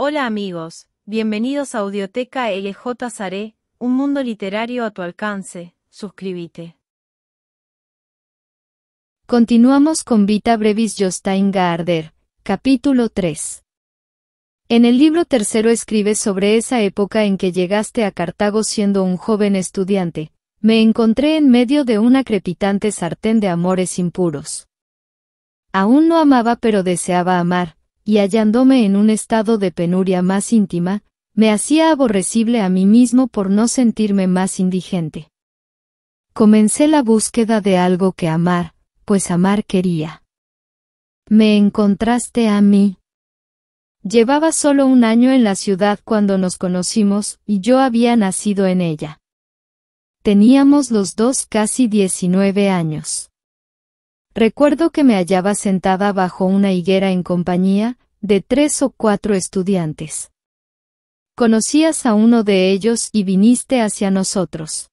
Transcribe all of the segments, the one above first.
Hola amigos, bienvenidos a Audioteca LJ Saré, un mundo literario a tu alcance, suscríbete. Continuamos con Vita Brevis Jostein-Gaarder, capítulo 3. En el libro tercero escribe sobre esa época en que llegaste a Cartago siendo un joven estudiante, me encontré en medio de una crepitante sartén de amores impuros. Aún no amaba pero deseaba amar, y hallándome en un estado de penuria más íntima, me hacía aborrecible a mí mismo por no sentirme más indigente. Comencé la búsqueda de algo que amar, pues amar quería. Me encontraste a mí. Llevaba solo un año en la ciudad cuando nos conocimos, y yo había nacido en ella. Teníamos los dos casi 19 años. Recuerdo que me hallaba sentada bajo una higuera en compañía, de tres o cuatro estudiantes. Conocías a uno de ellos y viniste hacia nosotros.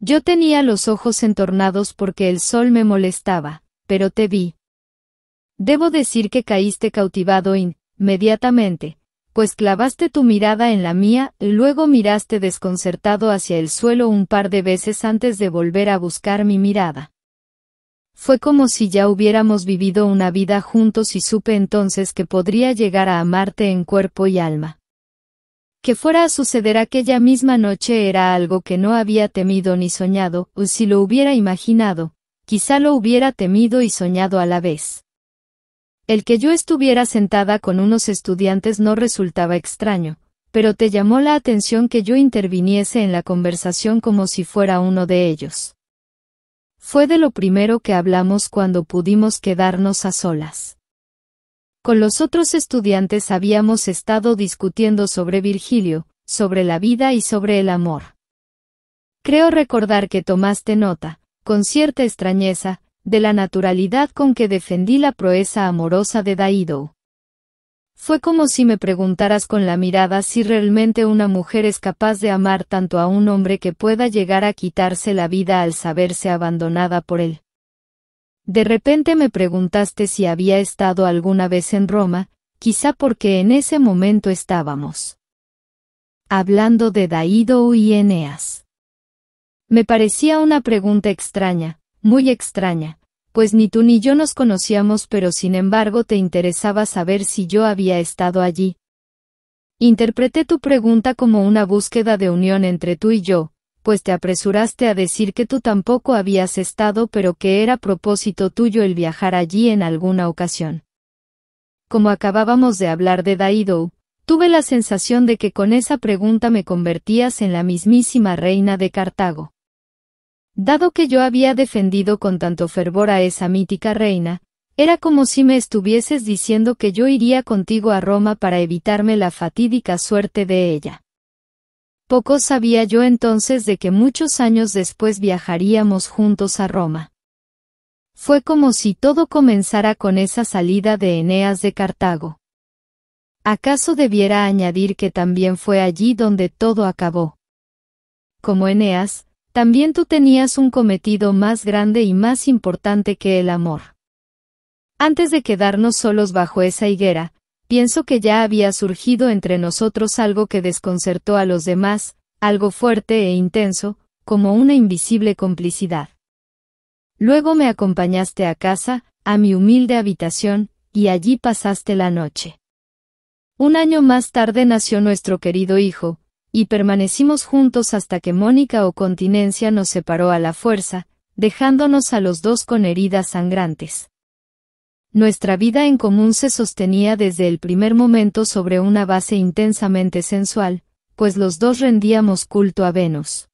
Yo tenía los ojos entornados porque el sol me molestaba, pero te vi. Debo decir que caíste cautivado inmediatamente, pues clavaste tu mirada en la mía, y luego miraste desconcertado hacia el suelo un par de veces antes de volver a buscar mi mirada. Fue como si ya hubiéramos vivido una vida juntos y supe entonces que podría llegar a amarte en cuerpo y alma. Que fuera a suceder aquella misma noche era algo que no había temido ni soñado, o si lo hubiera imaginado, quizá lo hubiera temido y soñado a la vez. El que yo estuviera sentada con unos estudiantes no resultaba extraño, pero te llamó la atención que yo interviniese en la conversación como si fuera uno de ellos. Fue de lo primero que hablamos cuando pudimos quedarnos a solas. Con los otros estudiantes habíamos estado discutiendo sobre Virgilio, sobre la vida y sobre el amor. Creo recordar que tomaste nota, con cierta extrañeza, de la naturalidad con que defendí la proeza amorosa de Daido. Fue como si me preguntaras con la mirada si realmente una mujer es capaz de amar tanto a un hombre que pueda llegar a quitarse la vida al saberse abandonada por él. De repente me preguntaste si había estado alguna vez en Roma, quizá porque en ese momento estábamos. Hablando de Daido y Eneas. Me parecía una pregunta extraña, muy extraña, pues ni tú ni yo nos conocíamos pero sin embargo te interesaba saber si yo había estado allí. Interpreté tu pregunta como una búsqueda de unión entre tú y yo, pues te apresuraste a decir que tú tampoco habías estado pero que era propósito tuyo el viajar allí en alguna ocasión. Como acabábamos de hablar de Daido, tuve la sensación de que con esa pregunta me convertías en la mismísima reina de Cartago. Dado que yo había defendido con tanto fervor a esa mítica reina, era como si me estuvieses diciendo que yo iría contigo a Roma para evitarme la fatídica suerte de ella. Poco sabía yo entonces de que muchos años después viajaríamos juntos a Roma. Fue como si todo comenzara con esa salida de Eneas de Cartago. ¿Acaso debiera añadir que también fue allí donde todo acabó? Como Eneas, también tú tenías un cometido más grande y más importante que el amor. Antes de quedarnos solos bajo esa higuera, pienso que ya había surgido entre nosotros algo que desconcertó a los demás, algo fuerte e intenso, como una invisible complicidad. Luego me acompañaste a casa, a mi humilde habitación, y allí pasaste la noche. Un año más tarde nació nuestro querido hijo, y permanecimos juntos hasta que Mónica o Continencia nos separó a la fuerza, dejándonos a los dos con heridas sangrantes. Nuestra vida en común se sostenía desde el primer momento sobre una base intensamente sensual, pues los dos rendíamos culto a Venus.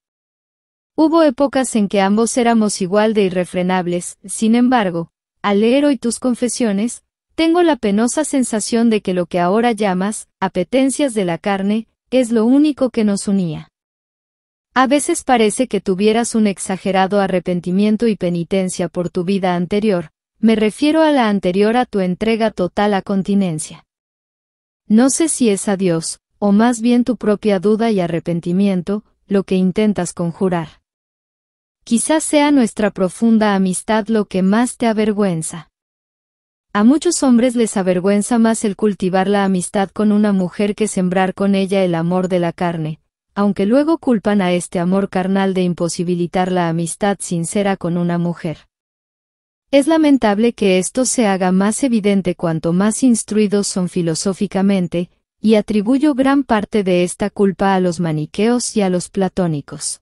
Hubo épocas en que ambos éramos igual de irrefrenables, sin embargo, al leer hoy tus confesiones, tengo la penosa sensación de que lo que ahora llamas, apetencias de la carne, es lo único que nos unía. A veces parece que tuvieras un exagerado arrepentimiento y penitencia por tu vida anterior, me refiero a la anterior a tu entrega total a continencia. No sé si es a Dios, o más bien tu propia duda y arrepentimiento, lo que intentas conjurar. Quizás sea nuestra profunda amistad lo que más te avergüenza. A muchos hombres les avergüenza más el cultivar la amistad con una mujer que sembrar con ella el amor de la carne, aunque luego culpan a este amor carnal de imposibilitar la amistad sincera con una mujer. Es lamentable que esto se haga más evidente cuanto más instruidos son filosóficamente, y atribuyo gran parte de esta culpa a los maniqueos y a los platónicos.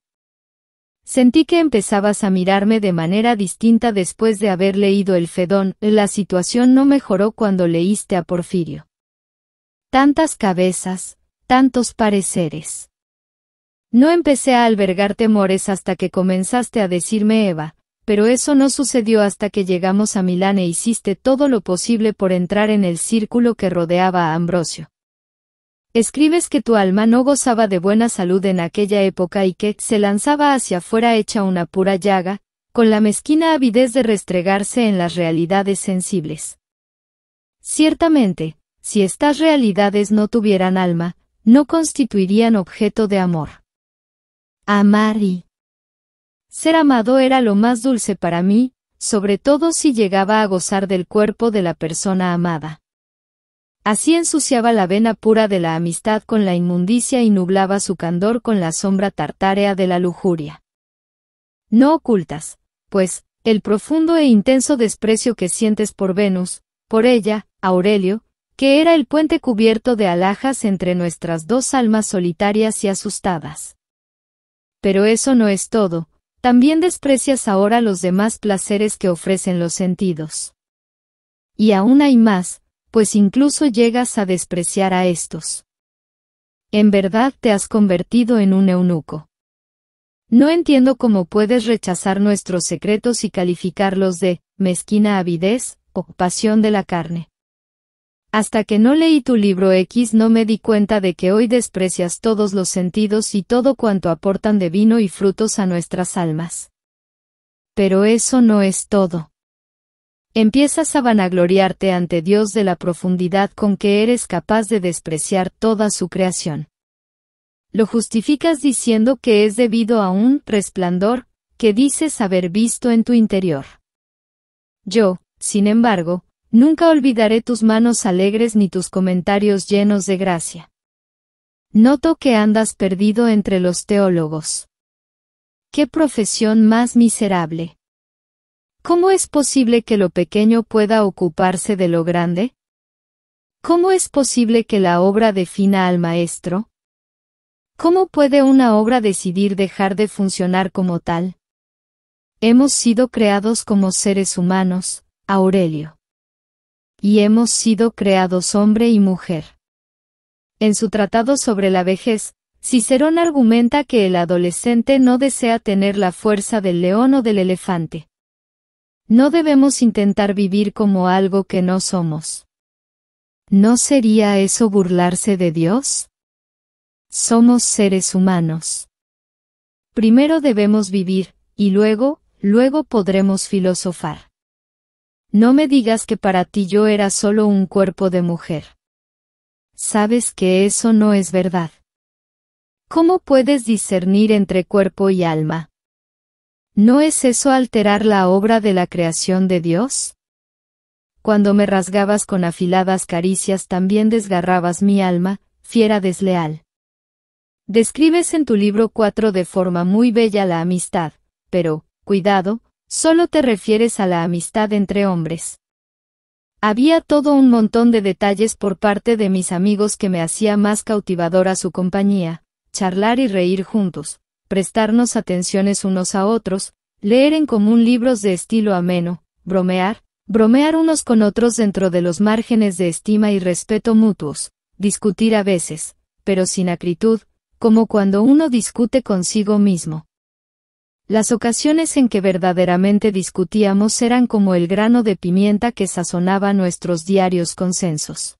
Sentí que empezabas a mirarme de manera distinta después de haber leído el Fedón, la situación no mejoró cuando leíste a Porfirio. Tantas cabezas, tantos pareceres. No empecé a albergar temores hasta que comenzaste a decirme Eva, pero eso no sucedió hasta que llegamos a Milán e hiciste todo lo posible por entrar en el círculo que rodeaba a Ambrosio. Escribes que tu alma no gozaba de buena salud en aquella época y que se lanzaba hacia afuera hecha una pura llaga, con la mezquina avidez de restregarse en las realidades sensibles. Ciertamente, si estas realidades no tuvieran alma, no constituirían objeto de amor. Amar y ser amado era lo más dulce para mí, sobre todo si llegaba a gozar del cuerpo de la persona amada. Así ensuciaba la vena pura de la amistad con la inmundicia y nublaba su candor con la sombra tartárea de la lujuria. No ocultas, pues, el profundo e intenso desprecio que sientes por Venus, por ella, Aurelio, que era el puente cubierto de alhajas entre nuestras dos almas solitarias y asustadas. Pero eso no es todo, también desprecias ahora los demás placeres que ofrecen los sentidos. Y aún hay más, pues incluso llegas a despreciar a estos. En verdad te has convertido en un eunuco. No entiendo cómo puedes rechazar nuestros secretos y calificarlos de mezquina avidez o pasión de la carne. Hasta que no leí tu libro X no me di cuenta de que hoy desprecias todos los sentidos y todo cuanto aportan de vino y frutos a nuestras almas. Pero eso no es todo. Empiezas a vanagloriarte ante Dios de la profundidad con que eres capaz de despreciar toda su creación. Lo justificas diciendo que es debido a un resplandor que dices haber visto en tu interior. Yo, sin embargo, nunca olvidaré tus manos alegres ni tus comentarios llenos de gracia. Noto que andas perdido entre los teólogos. ¡Qué profesión más miserable! ¿Cómo es posible que lo pequeño pueda ocuparse de lo grande? ¿Cómo es posible que la obra defina al maestro? ¿Cómo puede una obra decidir dejar de funcionar como tal? Hemos sido creados como seres humanos, Aurelio. Y hemos sido creados hombre y mujer. En su tratado sobre la vejez, Cicerón argumenta que el adolescente no desea tener la fuerza del león o del elefante no debemos intentar vivir como algo que no somos. ¿No sería eso burlarse de Dios? Somos seres humanos. Primero debemos vivir, y luego, luego podremos filosofar. No me digas que para ti yo era solo un cuerpo de mujer. Sabes que eso no es verdad. ¿Cómo puedes discernir entre cuerpo y alma? ¿No es eso alterar la obra de la creación de Dios? Cuando me rasgabas con afiladas caricias también desgarrabas mi alma, fiera desleal. Describes en tu libro 4 de forma muy bella la amistad, pero, cuidado, solo te refieres a la amistad entre hombres. Había todo un montón de detalles por parte de mis amigos que me hacía más cautivadora su compañía, charlar y reír juntos, prestarnos atenciones unos a otros, leer en común libros de estilo ameno, bromear, bromear unos con otros dentro de los márgenes de estima y respeto mutuos, discutir a veces, pero sin acritud, como cuando uno discute consigo mismo. Las ocasiones en que verdaderamente discutíamos eran como el grano de pimienta que sazonaba nuestros diarios consensos.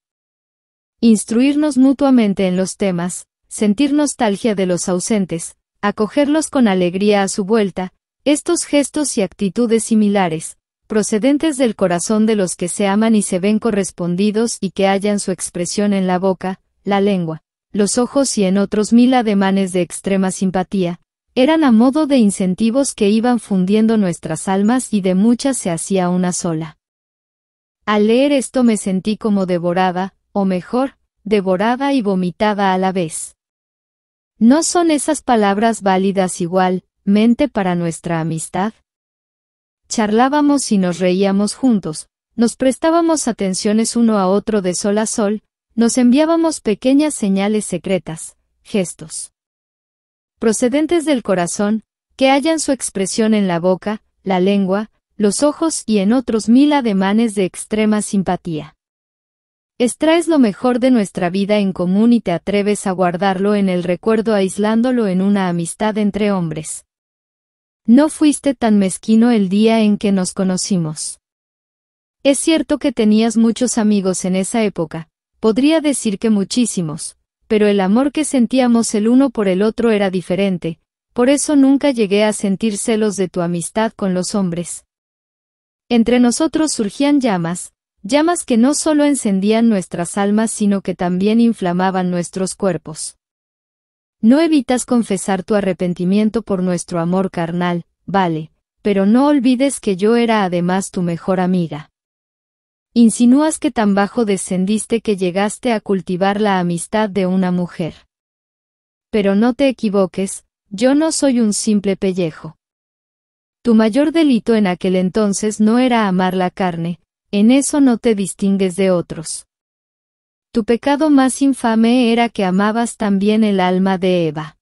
Instruirnos mutuamente en los temas, sentir nostalgia de los ausentes, acogerlos con alegría a su vuelta, estos gestos y actitudes similares, procedentes del corazón de los que se aman y se ven correspondidos y que hallan su expresión en la boca, la lengua, los ojos y en otros mil ademanes de extrema simpatía, eran a modo de incentivos que iban fundiendo nuestras almas y de muchas se hacía una sola. Al leer esto me sentí como devorada, o mejor, devorada y vomitada a la vez. ¿No son esas palabras válidas igualmente para nuestra amistad? Charlábamos y nos reíamos juntos, nos prestábamos atenciones uno a otro de sol a sol, nos enviábamos pequeñas señales secretas, gestos procedentes del corazón, que hallan su expresión en la boca, la lengua, los ojos y en otros mil ademanes de extrema simpatía. Extraes lo mejor de nuestra vida en común y te atreves a guardarlo en el recuerdo aislándolo en una amistad entre hombres. No fuiste tan mezquino el día en que nos conocimos. Es cierto que tenías muchos amigos en esa época, podría decir que muchísimos, pero el amor que sentíamos el uno por el otro era diferente, por eso nunca llegué a sentir celos de tu amistad con los hombres. Entre nosotros surgían llamas, Llamas que no solo encendían nuestras almas sino que también inflamaban nuestros cuerpos. No evitas confesar tu arrepentimiento por nuestro amor carnal, vale, pero no olvides que yo era además tu mejor amiga. Insinúas que tan bajo descendiste que llegaste a cultivar la amistad de una mujer. Pero no te equivoques, yo no soy un simple pellejo. Tu mayor delito en aquel entonces no era amar la carne, en eso no te distingues de otros. Tu pecado más infame era que amabas también el alma de Eva.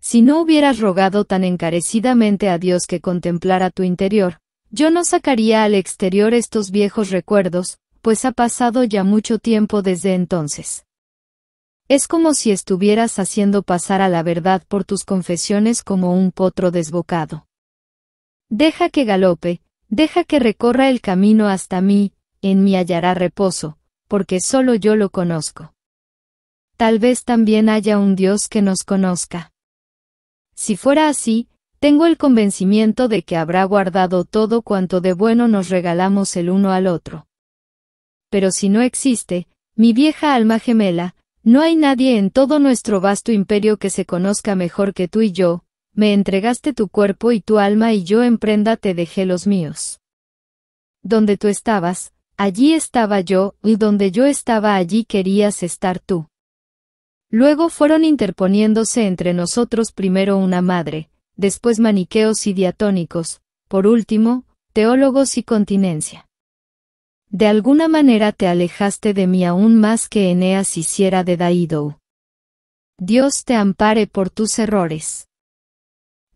Si no hubieras rogado tan encarecidamente a Dios que contemplara tu interior, yo no sacaría al exterior estos viejos recuerdos, pues ha pasado ya mucho tiempo desde entonces. Es como si estuvieras haciendo pasar a la verdad por tus confesiones como un potro desbocado. Deja que galope, Deja que recorra el camino hasta mí, en mí hallará reposo, porque solo yo lo conozco. Tal vez también haya un Dios que nos conozca. Si fuera así, tengo el convencimiento de que habrá guardado todo cuanto de bueno nos regalamos el uno al otro. Pero si no existe, mi vieja alma gemela, no hay nadie en todo nuestro vasto imperio que se conozca mejor que tú y yo, me entregaste tu cuerpo y tu alma y yo en prenda te dejé los míos. Donde tú estabas, allí estaba yo, y donde yo estaba allí querías estar tú. Luego fueron interponiéndose entre nosotros primero una madre, después maniqueos y diatónicos, por último, teólogos y continencia. De alguna manera te alejaste de mí aún más que Eneas hiciera de Daido. Dios te ampare por tus errores.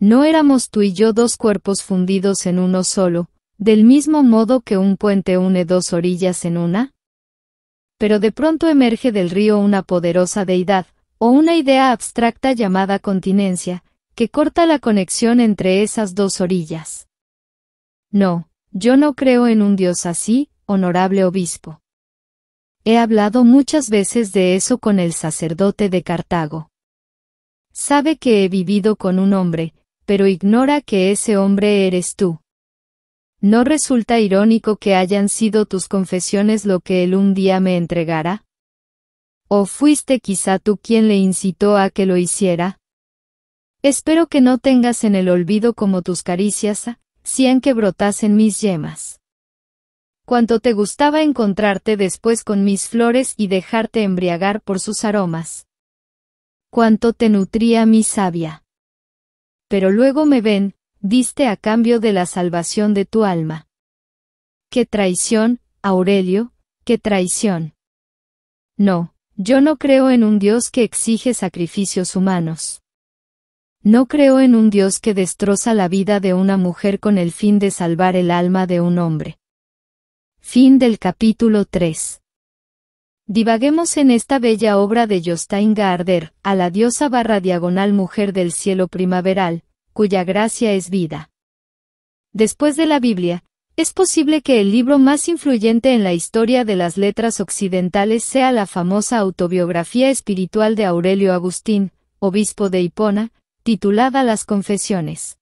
No éramos tú y yo dos cuerpos fundidos en uno solo, del mismo modo que un puente une dos orillas en una. Pero de pronto emerge del río una poderosa deidad, o una idea abstracta llamada continencia, que corta la conexión entre esas dos orillas. No, yo no creo en un Dios así, honorable obispo. He hablado muchas veces de eso con el sacerdote de Cartago. Sabe que he vivido con un hombre, pero ignora que ese hombre eres tú. ¿No resulta irónico que hayan sido tus confesiones lo que él un día me entregara? ¿O fuiste quizá tú quien le incitó a que lo hiciera? Espero que no tengas en el olvido como tus caricias, cien que brotasen mis yemas. Cuánto te gustaba encontrarte después con mis flores y dejarte embriagar por sus aromas. Cuánto te nutría mi savia pero luego me ven, diste a cambio de la salvación de tu alma. ¡Qué traición, Aurelio, qué traición! No, yo no creo en un Dios que exige sacrificios humanos. No creo en un Dios que destroza la vida de una mujer con el fin de salvar el alma de un hombre. Fin del capítulo 3. Divaguemos en esta bella obra de Jostein Garder, a la diosa barra diagonal mujer del cielo primaveral, cuya gracia es vida. Después de la Biblia, es posible que el libro más influyente en la historia de las letras occidentales sea la famosa autobiografía espiritual de Aurelio Agustín, obispo de Hipona, titulada Las Confesiones.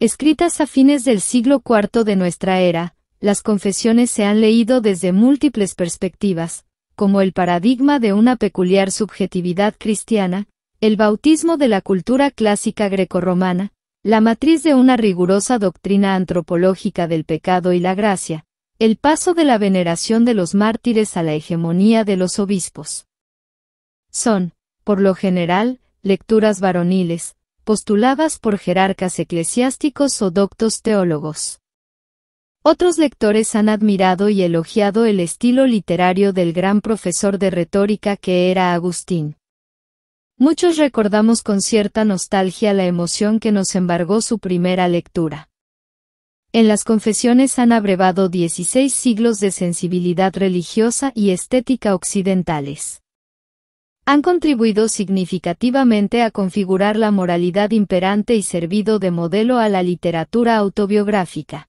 Escritas a fines del siglo IV de nuestra era, las confesiones se han leído desde múltiples perspectivas, como el paradigma de una peculiar subjetividad cristiana, el bautismo de la cultura clásica grecorromana, la matriz de una rigurosa doctrina antropológica del pecado y la gracia, el paso de la veneración de los mártires a la hegemonía de los obispos. Son, por lo general, lecturas varoniles, postuladas por jerarcas eclesiásticos o doctos teólogos. Otros lectores han admirado y elogiado el estilo literario del gran profesor de retórica que era Agustín. Muchos recordamos con cierta nostalgia la emoción que nos embargó su primera lectura. En las confesiones han abrevado 16 siglos de sensibilidad religiosa y estética occidentales. Han contribuido significativamente a configurar la moralidad imperante y servido de modelo a la literatura autobiográfica.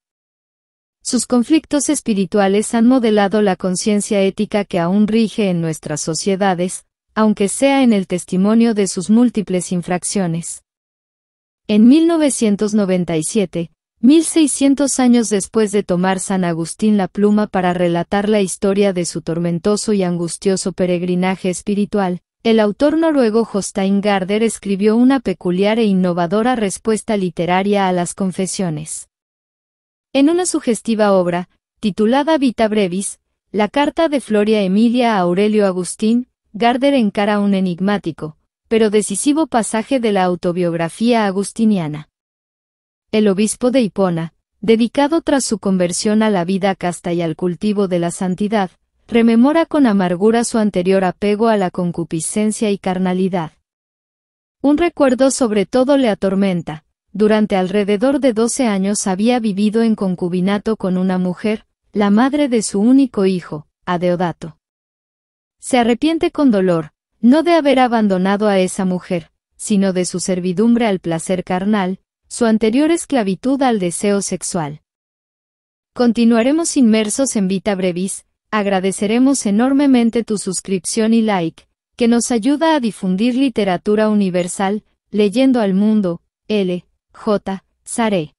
Sus conflictos espirituales han modelado la conciencia ética que aún rige en nuestras sociedades, aunque sea en el testimonio de sus múltiples infracciones. En 1997, 1600 años después de tomar San Agustín la pluma para relatar la historia de su tormentoso y angustioso peregrinaje espiritual, el autor noruego Jostein Garder escribió una peculiar e innovadora respuesta literaria a las confesiones. En una sugestiva obra, titulada Vita Brevis, la carta de Floria Emilia a Aurelio Agustín, Garder encara un enigmático, pero decisivo pasaje de la autobiografía agustiniana. El obispo de Hipona, dedicado tras su conversión a la vida casta y al cultivo de la santidad, rememora con amargura su anterior apego a la concupiscencia y carnalidad. Un recuerdo sobre todo le atormenta, durante alrededor de 12 años había vivido en concubinato con una mujer, la madre de su único hijo, Adeodato. Se arrepiente con dolor, no de haber abandonado a esa mujer, sino de su servidumbre al placer carnal, su anterior esclavitud al deseo sexual. Continuaremos inmersos en Vita Brevis, agradeceremos enormemente tu suscripción y like, que nos ayuda a difundir literatura universal, leyendo al mundo, L. J. Saré.